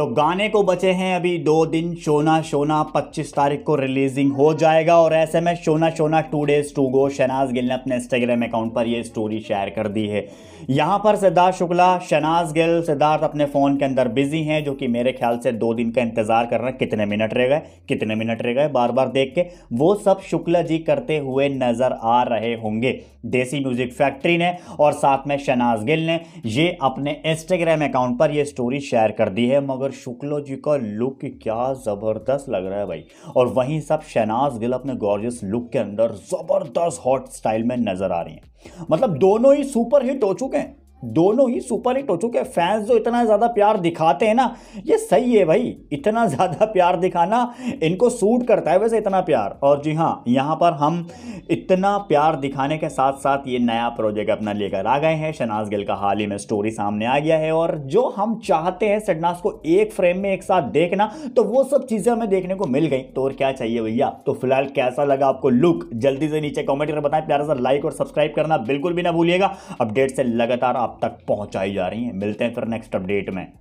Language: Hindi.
तो गाने को बचे हैं अभी दो दिन शोना शोना 25 तारीख को रिलीजिंग हो जाएगा और ऐसे में Shona Shona two days to go Shehnaaz Gill ने अपने इंस्टाग्राम अकाउंट पर ये स्टोरी शेयर कर दी है यहाँ पर सिद्धार्थ शुक्ला शनाज गिल सिद्धार्थ अपने फ़ोन के अंदर बिजी हैं जो कि मेरे ख्याल से दो दिन का इंतज़ार कर रहे हैं कितने मिनट रह गए कितने मिनट रह गए बार बार देख के वो सब शुक्ला जी करते हुए नज़र आ रहे होंगे देसी म्यूज़िक फैक्ट्री ने और साथ में शनाज गिल ने ये अपने इंस्टाग्राम अकाउंट पर यह स्टोरी शेयर कर दी है मगर और शुक्लो जी का लुक क्या ज़बरदस्त लग रहा है भाई और वहीं सब शहनाज गिल अपने गॉर्जियस लुक के अंदर ज़बरदस्त हॉट स्टाइल में नज़र आ रही हैं मतलब दोनों ही सुपर हिट हो चुके हैं दोनों ही सुपर हिट हो चुके फैंस जो इतना ज़्यादा प्यार दिखाते हैं ना ये सही है भाई इतना ज़्यादा प्यार दिखाना इनको सूट करता है वैसे इतना प्यार और जी हाँ यहाँ पर हम इतना प्यार दिखाने के साथ साथ ये नया प्रोजेक्ट अपना लेकर आ गए हैं शनाज गिल का हाल ही में स्टोरी सामने आ गया है और जो हम चाहते हैं शनाज को एक फ्रेम में एक साथ देखना तो वो सब चीज़ें हमें देखने को मिल गई तो और क्या चाहिए भैया तो फिलहाल कैसा लगा आपको लुक जल्दी से नीचे कॉमेंट कर बताएं प्यारा सा लाइक और सब्सक्राइब करना बिल्कुल भी ना भूलिएगा अपडेट से लगातार आप आप तक पहुंचाई जा रही हैं मिलते हैं फिर नेक्स्ट अपडेट में